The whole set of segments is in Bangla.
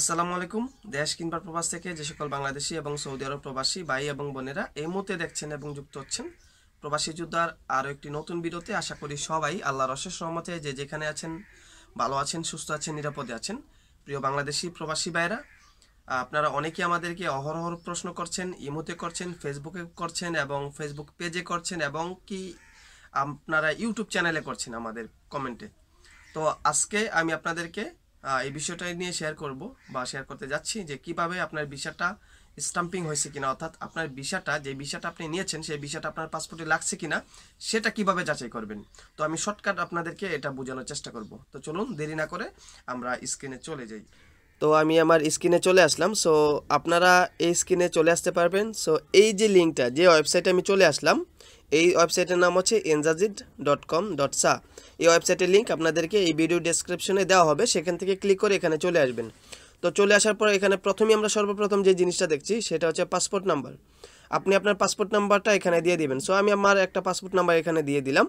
আসসালামু আলাইকুম দেশ কিংবা প্রবাস থেকে যে সকল বাংলাদেশি এবং সৌদি আরব প্রবাসী ভাই এবং বোনেরা এই মুহূর্তে দেখছেন এবং যুক্ত হচ্ছেন প্রবাসী যোদ্ধার আরও একটি নতুন বিরতি আশা করি সবাই আল্লাহর অশেষ রহমতে যে যেখানে আছেন ভালো আছেন সুস্থ আছেন নিরাপদে আছেন প্রিয় বাংলাদেশি প্রবাসী ভাইরা আপনারা অনেকে আমাদেরকে অহরহর প্রশ্ন করছেন ইমোতে করছেন ফেসবুকে করছেন এবং ফেসবুক পেজে করছেন এবং কি আপনারা ইউটিউব চ্যানেলে করছেন আমাদের কমেন্টে তো আজকে আমি আপনাদেরকে এই বিষয়টা নিয়ে শেয়ার করব বা শেয়ার করতে যাচ্ছি যে কিভাবে আপনার ভিসাটা স্টাম্পিং হয়েছে কিনা অর্থাৎ আপনার ভিসাটা যে ভিসাটা আপনি নিয়েছেন সেই ভিসাটা আপনার পাসপোর্টে লাগছে কিনা সেটা কিভাবে যাচাই করবেন তো আমি শর্টকাট আপনাদেরকে এটা বোঝানোর চেষ্টা করব তো চলুন দেরি না করে আমরা স্ক্রিনে চলে যাই তো আমি আমার স্ক্রিনে চলে আসলাম সো আপনারা এই স্ক্রিনে চলে আসতে পারবেন সো এই যে লিঙ্কটা যে ওয়েবসাইটে আমি চলে আসলাম এই ওয়েবসাইটের নাম হচ্ছে এনজাজিড ডট কম ডট সা এই ওয়েবসাইটের লিঙ্ক আপনাদেরকে এই ভিডিও ডেসক্রিপশনে দেওয়া হবে সেখান থেকে ক্লিক করে এখানে চলে আসবেন তো চলে আসার পর এখানে প্রথমেই আমরা সর্বপ্রথম যে জিনিসটা দেখছি সেটা হচ্ছে পাসপোর্ট নাম্বার আপনি আপনার পাসপোর্ট নাম্বারটা এখানে দিয়ে দিবেন সো আমি আমার একটা পাসপোর্ট নাম্বার এখানে দিয়ে দিলাম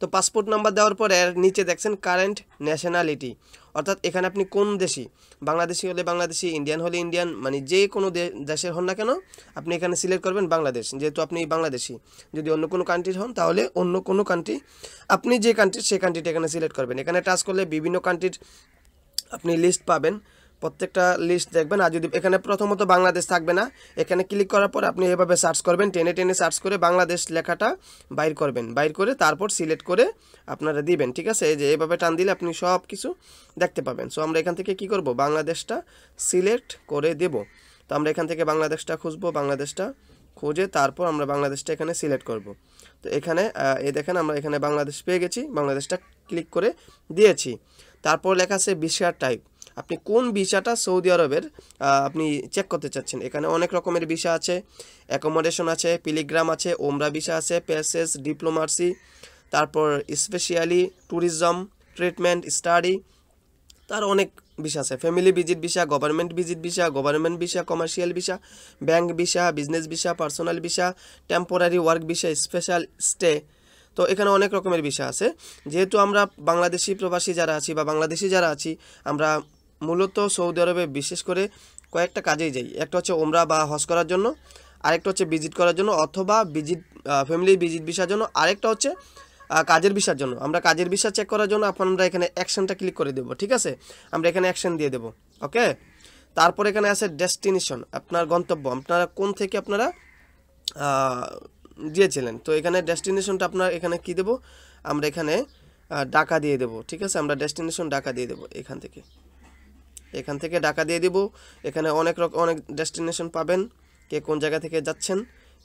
তো পাসপোর্ট নাম্বার দেওয়ার পর এর নিচে দেখছেন কারেন্ট ন্যাশনালিটি অর্থাৎ এখানে আপনি কোন দেশি বাংলাদেশি হলে বাংলাদেশি ইন্ডিয়ান হলে ইন্ডিয়ান মানে যে কোনো দেশের হন না কেন আপনি এখানে সিলেক্ট করবেন বাংলাদেশ যেহেতু আপনি বাংলাদেশি যদি অন্য কোনো কান্ট্রির হন তাহলে অন্য কোনো কান্ট্রি আপনি যে কান্ট্রির সেই কান্ট্রিটা এখানে সিলেক্ট করবেন এখানে টাচ করলে বিভিন্ন কান্ট্রির আপনি লিস্ট পাবেন প্রত্যেকটা লিস্ট দেখবেন আর যদি এখানে প্রথমত বাংলাদেশ থাকবে না এখানে ক্লিক করার পর আপনি এভাবে সার্চ করবেন টেনে টেনে সার্চ করে বাংলাদেশ লেখাটা বাইর করবেন বাইর করে তারপর সিলেক্ট করে আপনারা দিবেন ঠিক আছে এই যে এভাবে টান দিলে আপনি সব কিছু দেখতে পাবেন সো আমরা এখান থেকে কি করব বাংলাদেশটা সিলেক্ট করে দেব তো আমরা এখান থেকে বাংলাদেশটা খুঁজবো বাংলাদেশটা খুঁজে তারপর আমরা বাংলাদেশটা এখানে সিলেক্ট করব তো এখানে এই দেখেন আমরা এখানে বাংলাদেশ পেয়ে গেছি বাংলাদেশটা ক্লিক করে দিয়েছি তারপর লেখা আছে বিশার টাইপ আপনি কোন ভিসাটা সৌদি আরবের আপনি চেক করতে চাচ্ছেন এখানে অনেক রকমের ভিসা আছে অ্যাকোমোডেশন আছে পিলিগ্রাম আছে ওমরা ভিসা আছে প্যাসেজ ডিপ্লোমার্সি তারপর স্পেশিয়ালি ট্যুরিজম ট্রিটমেন্ট স্টাডি তার অনেক ভিসা আছে family visit visa government visit visa government visa commercial visa bank visa business visa personal visa temporary work visa special stay তো এখানে অনেক রকমের বিষয় আছে যেহেতু আমরা বাংলাদেশি প্রবাসী যারা আছি বা বাংলাদেশি যারা আছি আমরা মূলত সৌদি আরবে বিশেষ করে কয়েকটা কাজেই যাই একটা হচ্ছে ওমরা বা হজ করার জন্য আরেকটা হচ্ছে ভিজিট করার জন্য অথবা ভিজিট ফ্যামিলি ভিজিট ভিসার জন্য আরেকটা হচ্ছে কাজের ভিসার জন্য আমরা কাজের ভিসা চেক করার জন্য আমরা এখানে অ্যাকশনটা ক্লিক করে দেব ঠিক আছে আমরা এখানে অ্যাকশন দিয়ে দেব ওকে তারপর এখানে আছে ডেস্টিনেশন আপনার গন্তব্য আপনারা কোন থেকে আপনারা দিয়েছিলেন তো এখানে ডেস্টিনেশনটা আপনার এখানে কি দেব আমরা এখানে ডাকা দিয়ে দেব ঠিক আছে আমরা ডেস্টিনেশন ডাকা দিয়ে দেব এখান থেকে এখান থেকে ডাকা দিয়ে দিব এখানে অনেক রকম অনেক ডেস্টিনেশন পাবেন কে কোন জায়গা থেকে যাচ্ছেন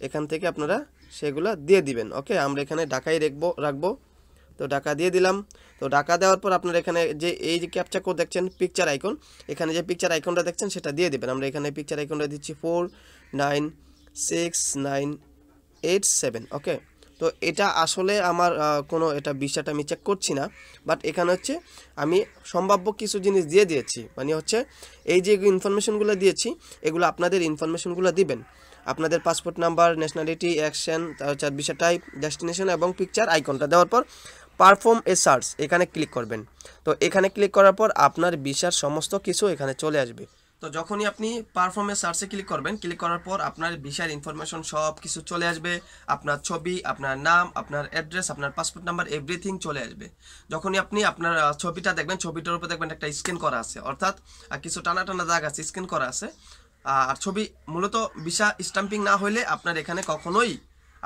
এখান থেকে আপনারা সেগুলো দিয়ে দিবেন ওকে আমরা এখানে ডাকাই রাখবো রাখবো তো ডাকা দিয়ে দিলাম তো ডাকা দেওয়ার পর আপনারা এখানে যে এই যে ক্যাপচা কোড দেখছেন পিকচার আইকন এখানে যে পিকচার আইকনটা দেখছেন সেটা দিয়ে দেবেন আমরা এখানে পিকচার আইকনটা দিচ্ছি four nine six nine eight seven okay তো এটা আসলে আমার কোনো এটা বিষয়টা আমি চেক করছি না বাট এখানে হচ্ছে আমি সম্ভাব্য কিছু জিনিস দিয়ে দিয়েছি মানে হচ্ছে এই যে ইনফরমেশনগুলো দিয়েছি এগুলো আপনাদের ইনফরমেশনগুলো দিবেন আপনাদের পাসপোর্ট নাম্বার ন্যাশনালিটি অ্যাকশন তার বিষয় টাইপ ডেস্টিনেশন এবং পিকচার আইকনটা দেওয়ার পর পারফর্ম এ সার্চ এখানে ক্লিক করবেন তো এখানে ক্লিক করার পর আপনার ভিসার সমস্ত কিছু এখানে চলে আসবে তো যখনই আপনি পারফর্মেন্স সার্চে ক্লিক করবেন ক্লিক করার পর আপনার ভিসার ইনফরমেশন সব কিছু চলে আসবে আপনার ছবি আপনার নাম আপনার অ্যাড্রেস আপনার পাসপোর্ট নাম্বার এভরিথিং চলে আসবে যখনই আপনি আপনার ছবিটা দেখবেন ছবিটার উপর দেখবেন একটা স্ক্যান করা আছে অর্থাৎ কিছু টানা টানা দাগ আছে স্ক্যান করা আছে আর ছবি মূলত ভিসা স্ট্যাম্পিং না হলে আপনার এখানে কখনোই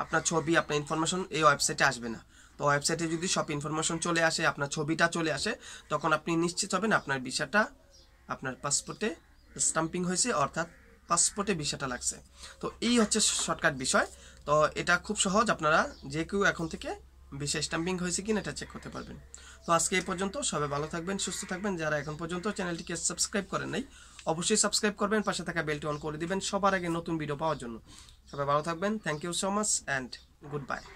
আপনার ছবি আপনার ইনফরমেশন এই ওয়েবসাইটে আসবে না তো ওয়েবসাইটে যদি সব ইনফরমেশন চলে আসে আপনার ছবিটা চলে আসে তখন আপনি নিশ্চিত হবেন আপনার ভিসাটা আপনার পাসপোর্টে স্টাম্পিং হয়েছে অর্থাৎ পাসপোর্টে ভিসাটা লাগছে তো এই হচ্ছে শর্টকাট বিষয় তো এটা খুব সহজ আপনারা যে কেউ এখন থেকে ভিসা স্টাম্পিং হয়েছে কিনা এটা চেক করতে পারবেন তো আজকে এই পর্যন্ত সবাই ভালো থাকবেন সুস্থ থাকবেন যারা এখন পর্যন্ত চ্যানেলটিকে সাবস্ক্রাইব করেন নাই অবশ্যই সাবস্ক্রাইব করবেন পাশে থাকা বেলটি অন করে দিবেন সবার আগে নতুন ভিডিও পাওয়ার জন্য সবাই ভালো থাকবেন thank you so much and good by